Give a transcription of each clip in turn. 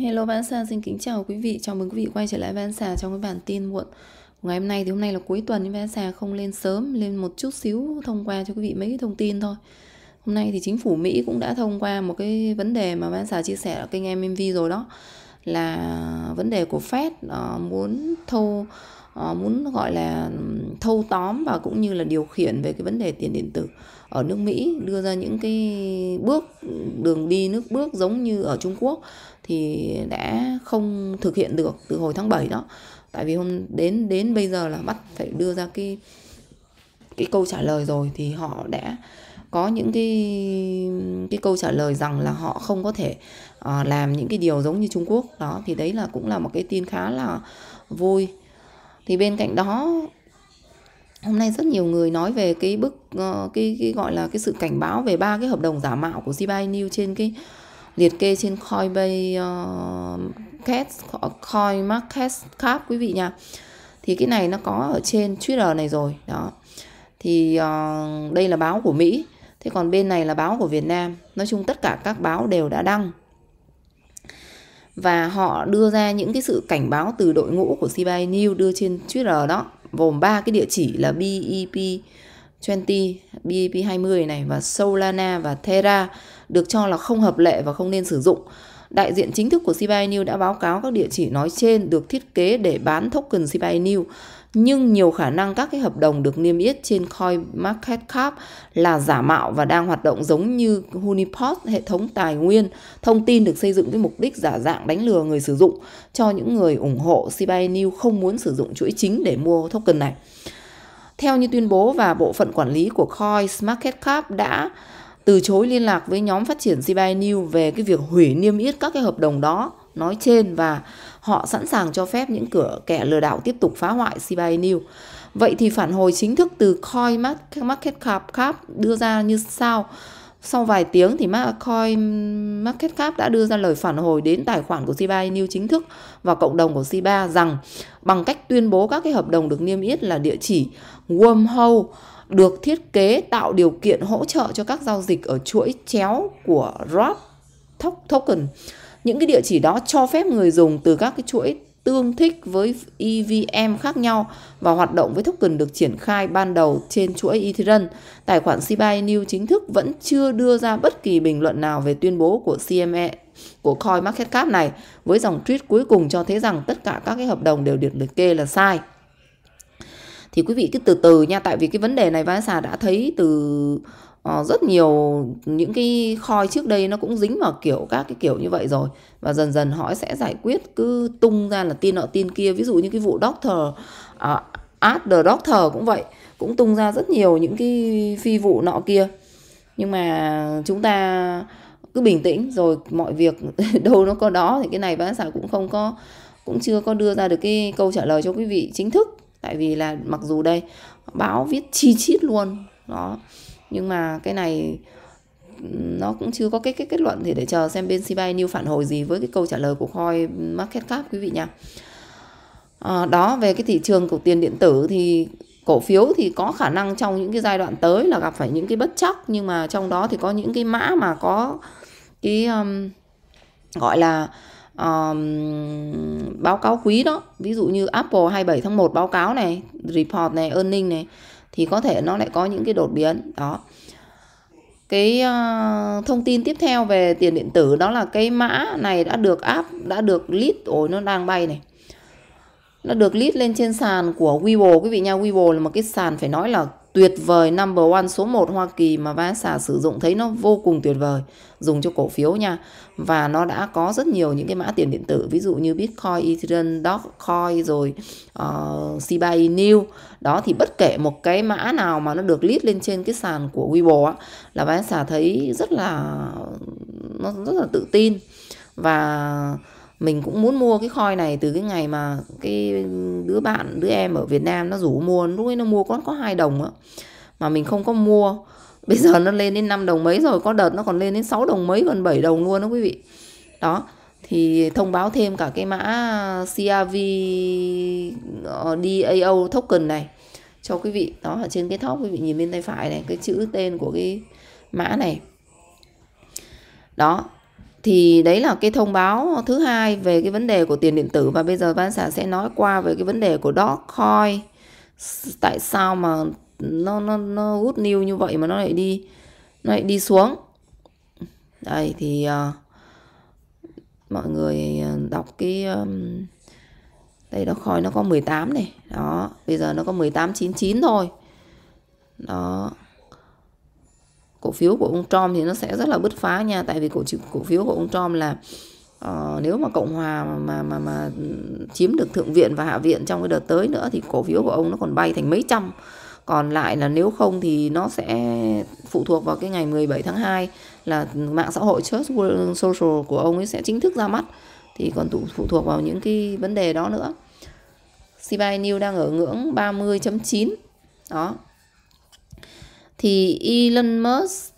Hello Vãn Sa xin kính chào quý vị, chào mừng quý vị quay trở lại Vãn Sa trong cái bản tin muộn ngày hôm nay thì hôm nay là cuối tuần nhưng Vãn Sa không lên sớm, lên một chút xíu thông qua cho quý vị mấy cái thông tin thôi. Hôm nay thì chính phủ Mỹ cũng đã thông qua một cái vấn đề mà Vãn Sa chia sẻ ở kênh em MV rồi đó là vấn đề của Fed ờ, muốn thâu ờ, muốn gọi là thâu tóm và cũng như là điều khiển về cái vấn đề tiền điện tử ở nước Mỹ đưa ra những cái bước đường đi nước bước giống như ở Trung Quốc thì đã không thực hiện được từ hồi tháng 7 đó. Tại vì hôm đến đến bây giờ là bắt phải đưa ra cái cái câu trả lời rồi thì họ đã có những cái cái câu trả lời rằng là họ không có thể uh, làm những cái điều giống như Trung Quốc đó thì đấy là cũng là một cái tin khá là vui thì bên cạnh đó hôm nay rất nhiều người nói về cái bức uh, cái, cái gọi là cái sự cảnh báo về ba cái hợp đồng giả mạo của Shiba New trên cái liệt kê trên Coinbase uh, Cash, Coin quý vị nha thì cái này nó có ở trên Twitter này rồi đó thì uh, đây là báo của Mỹ Thế còn bên này là báo của Việt Nam, nói chung tất cả các báo đều đã đăng. Và họ đưa ra những cái sự cảnh báo từ đội ngũ của CBI News đưa trên Twitter đó, gồm ba cái địa chỉ là BEP 20, BEP20 này và Solana và Terra được cho là không hợp lệ và không nên sử dụng. Đại diện chính thức của CBI New đã báo cáo các địa chỉ nói trên được thiết kế để bán token CBI New, nhưng nhiều khả năng các cái hợp đồng được niêm yết trên CoinMarketCap là giả mạo và đang hoạt động giống như Honeypot, hệ thống tài nguyên thông tin được xây dựng với mục đích giả dạng đánh lừa người sử dụng cho những người ủng hộ CBI New không muốn sử dụng chuỗi chính để mua token này. Theo như tuyên bố và bộ phận quản lý của Coins Market Cap đã từ chối liên lạc với nhóm phát triển CBI New về cái việc hủy niêm yết các cái hợp đồng đó nói trên và họ sẵn sàng cho phép những cửa kẻ lừa đảo tiếp tục phá hoại CBI New. Vậy thì phản hồi chính thức từ Coin Market Cap đưa ra như sau. Sau vài tiếng thì Marcoin Market Cap đã đưa ra lời phản hồi đến tài khoản của Shiba Inu chính thức và cộng đồng của Shiba rằng bằng cách tuyên bố các cái hợp đồng được niêm yết là địa chỉ wormhole được thiết kế tạo điều kiện hỗ trợ cho các giao dịch ở chuỗi chéo của ROP token. Những cái địa chỉ đó cho phép người dùng từ các cái chuỗi tương thích với EVM khác nhau và hoạt động với token được triển khai ban đầu trên chuỗi Ethereum. Tài khoản Shiba Inu chính thức vẫn chưa đưa ra bất kỳ bình luận nào về tuyên bố của CME của CoinMarketCap này với dòng tweet cuối cùng cho thấy rằng tất cả các cái hợp đồng đều được liệt kê là sai thì quý vị cứ từ từ nha tại vì cái vấn đề này Vanessa đã thấy từ Ờ, rất nhiều những cái khoi trước đây nó cũng dính vào kiểu các cái kiểu như vậy rồi và dần dần họ sẽ giải quyết cứ tung ra là tin nọ tin kia ví dụ như cái vụ doctor uh, à, at the doctor cũng vậy cũng tung ra rất nhiều những cái phi vụ nọ kia nhưng mà chúng ta cứ bình tĩnh rồi mọi việc đâu nó có đó thì cái này bán xã cũng không có cũng chưa có đưa ra được cái câu trả lời cho quý vị chính thức tại vì là mặc dù đây báo viết chi chít luôn đó nhưng mà cái này nó cũng chưa có cái, cái kết luận thì để chờ xem bên CBI New phản hồi gì với cái câu trả lời của Khoi Market Cap quý vị nha. À, đó về cái thị trường của tiền điện tử thì cổ phiếu thì có khả năng trong những cái giai đoạn tới là gặp phải những cái bất chắc nhưng mà trong đó thì có những cái mã mà có cái um, gọi là um, báo cáo quý đó ví dụ như Apple 27 tháng 1 báo cáo này report này earning này thì có thể nó lại có những cái đột biến đó cái uh, thông tin tiếp theo về tiền điện tử đó là cái mã này đã được áp đã được list ổi nó đang bay này nó được list lên trên sàn của Webull quý vị nha Webull là một cái sàn phải nói là tuyệt vời number one số 1 Hoa Kỳ mà Vasa sử dụng thấy nó vô cùng tuyệt vời dùng cho cổ phiếu nha và nó đã có rất nhiều những cái mã tiền điện tử ví dụ như Bitcoin, Ethereum, Dogecoin rồi uh, Shiba Inu đó thì bất kể một cái mã nào mà nó được list lên trên cái sàn của Weibo á là Vasa thấy rất là nó rất là tự tin và mình cũng muốn mua cái khoi này từ cái ngày mà cái đứa bạn đứa em ở Việt Nam nó rủ mua lúc ấy nó mua có có hai đồng á mà mình không có mua bây giờ nó lên đến 5 đồng mấy rồi có đợt nó còn lên đến 6 đồng mấy gần 7 đồng luôn đó quý vị đó thì thông báo thêm cả cái mã CRV ờ, DAO token này cho quý vị đó ở trên cái top quý vị nhìn bên tay phải này cái chữ tên của cái mã này đó thì đấy là cái thông báo thứ hai về cái vấn đề của tiền điện tử và bây giờ ban sản sẽ nói qua về cái vấn đề của Dogecoin tại sao mà nó nó nó good news như vậy mà nó lại đi nó lại đi xuống đây thì uh, mọi người ờ, đọc cái um, đây nó khói nó có 18 này đó bây giờ nó có 1899 thôi đó cổ phiếu của ông Trump thì nó sẽ rất là bứt phá nha tại vì cổ cổ phiếu của ông Trump là uh, nếu mà cộng hòa mà, mà mà mà chiếm được thượng viện và hạ viện trong cái đợt tới nữa thì cổ phiếu của ông nó còn bay thành mấy trăm còn lại là nếu không thì nó sẽ phụ thuộc vào cái ngày 17 tháng 2 là mạng xã hội Church World Social của ông ấy sẽ chính thức ra mắt thì còn phụ thuộc vào những cái vấn đề đó nữa. CBI New đang ở ngưỡng 30.9 đó thì Elon Musk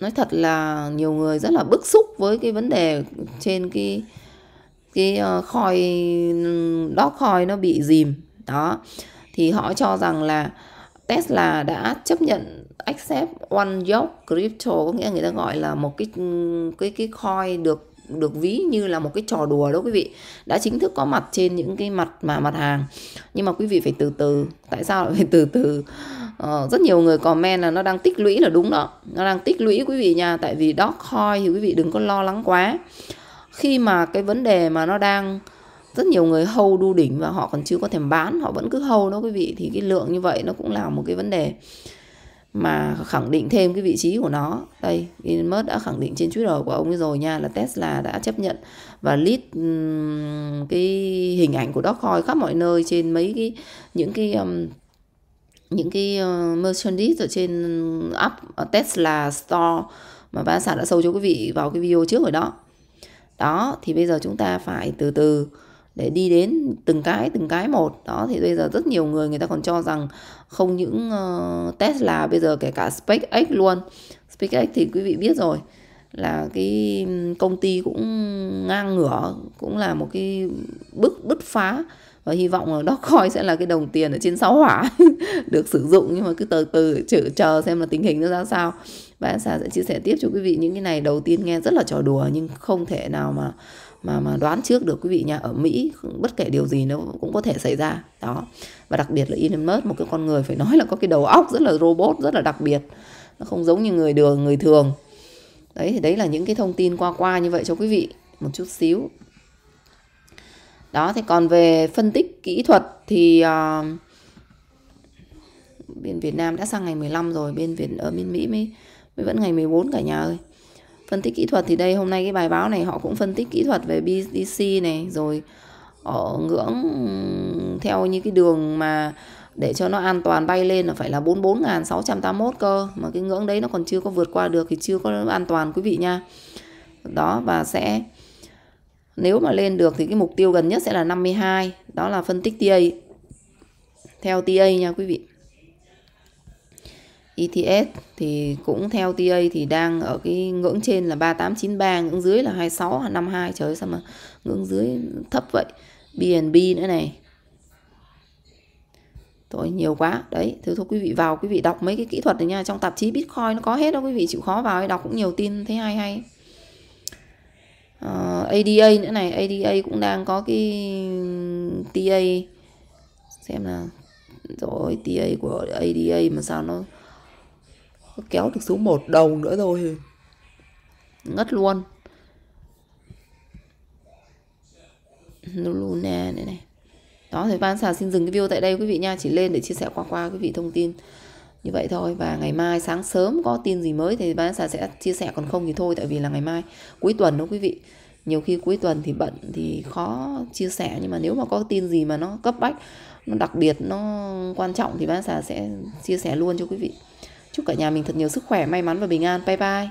nói thật là nhiều người rất là bức xúc với cái vấn đề trên cái cái ờ, khói đó khói nó bị dìm đó thì họ cho rằng là Tesla đã chấp nhận accept one yoke crypto có nghĩa người ta gọi là một cái cái cái coin được được ví như là một cái trò đùa đó quý vị đã chính thức có mặt trên những cái mặt mà mặt hàng nhưng mà quý vị phải từ từ tại sao lại phải từ từ Ờ, rất nhiều người comment là nó đang tích lũy là đúng đó nó đang tích lũy quý vị nha tại vì Dogecoin thì quý vị đừng có lo lắng quá khi mà cái vấn đề mà nó đang rất nhiều người hâu đu đỉnh và họ còn chưa có thèm bán họ vẫn cứ hâu đó quý vị thì cái lượng như vậy nó cũng là một cái vấn đề mà khẳng định thêm cái vị trí của nó đây Elon Musk đã khẳng định trên Twitter của ông ấy rồi nha là Tesla đã chấp nhận và list cái hình ảnh của Dogecoin khắp mọi nơi trên mấy cái những cái um, những cái ờ, merchandise ở trên app ờ, Tesla Store mà ban sản đã sâu cho quý vị vào cái video trước rồi đó đó thì bây giờ chúng ta phải từ từ để đi đến từng cái từng cái một đó thì bây giờ rất nhiều người người ta còn cho rằng không những uh, Tesla bây giờ kể cả SpaceX luôn SpaceX thì quý vị biết rồi là cái công ty cũng ngang ngửa cũng là một cái bước bứt phá và hy vọng là Dogecoin sẽ là cái đồng tiền ở trên sáu hỏa được sử dụng nhưng mà cứ từ từ chờ, chờ xem là tình hình nó ra sao và Elsa sẽ chia sẻ tiếp cho quý vị những cái này đầu tiên nghe rất là trò đùa nhưng không thể nào mà mà mà đoán trước được quý vị nha ở Mỹ bất kể điều gì nó cũng có thể xảy ra đó và đặc biệt là Elon Musk một cái con người phải nói là có cái đầu óc rất là robot rất là đặc biệt nó không giống như người đường người thường đấy thì đấy là những cái thông tin qua qua như vậy cho quý vị một chút xíu đó thì còn về phân tích kỹ thuật thì uh, bên Việt Nam đã sang ngày 15 rồi bên Việt ở ờ, bên Mỹ mới, mới vẫn ngày 14 cả nhà ơi phân tích kỹ thuật thì đây hôm nay cái bài báo này họ cũng phân tích kỹ thuật về BTC này rồi ở ngưỡng theo như cái đường mà để cho nó an toàn bay lên là phải là 44.681 cơ mà cái ngưỡng đấy nó còn chưa có vượt qua được thì chưa có an toàn quý vị nha đó và sẽ nếu mà lên được thì cái mục tiêu gần nhất sẽ là 52, đó là phân tích TA. Theo TA nha quý vị. ETS thì cũng theo TA thì đang ở cái ngưỡng trên là 3893, ngưỡng dưới là 26 52 trời sao mà ngưỡng dưới thấp vậy. BNB nữa này. Thôi nhiều quá. Đấy, thế thôi quý vị vào quý vị đọc mấy cái kỹ thuật này nha, trong tạp chí Bitcoin nó có hết đó quý vị chịu khó vào đọc cũng nhiều tin thấy hay hay uh, ờ, ADA nữa này ADA cũng đang có cái TA xem là rồi TA của ADA mà sao nó, nó kéo được xuống một đầu nữa rồi ngất luôn Luna này này đó thì ban xà xin dừng cái video tại đây quý vị nha chỉ lên để chia sẻ qua qua quý vị thông tin như vậy thôi và ngày mai sáng sớm có tin gì mới thì bán xà sẽ chia sẻ còn không thì thôi tại vì là ngày mai cuối tuần đó quý vị nhiều khi cuối tuần thì bận thì khó chia sẻ nhưng mà nếu mà có tin gì mà nó cấp bách nó đặc biệt nó quan trọng thì bán xà sẽ chia sẻ luôn cho quý vị chúc cả nhà mình thật nhiều sức khỏe may mắn và bình an bye bye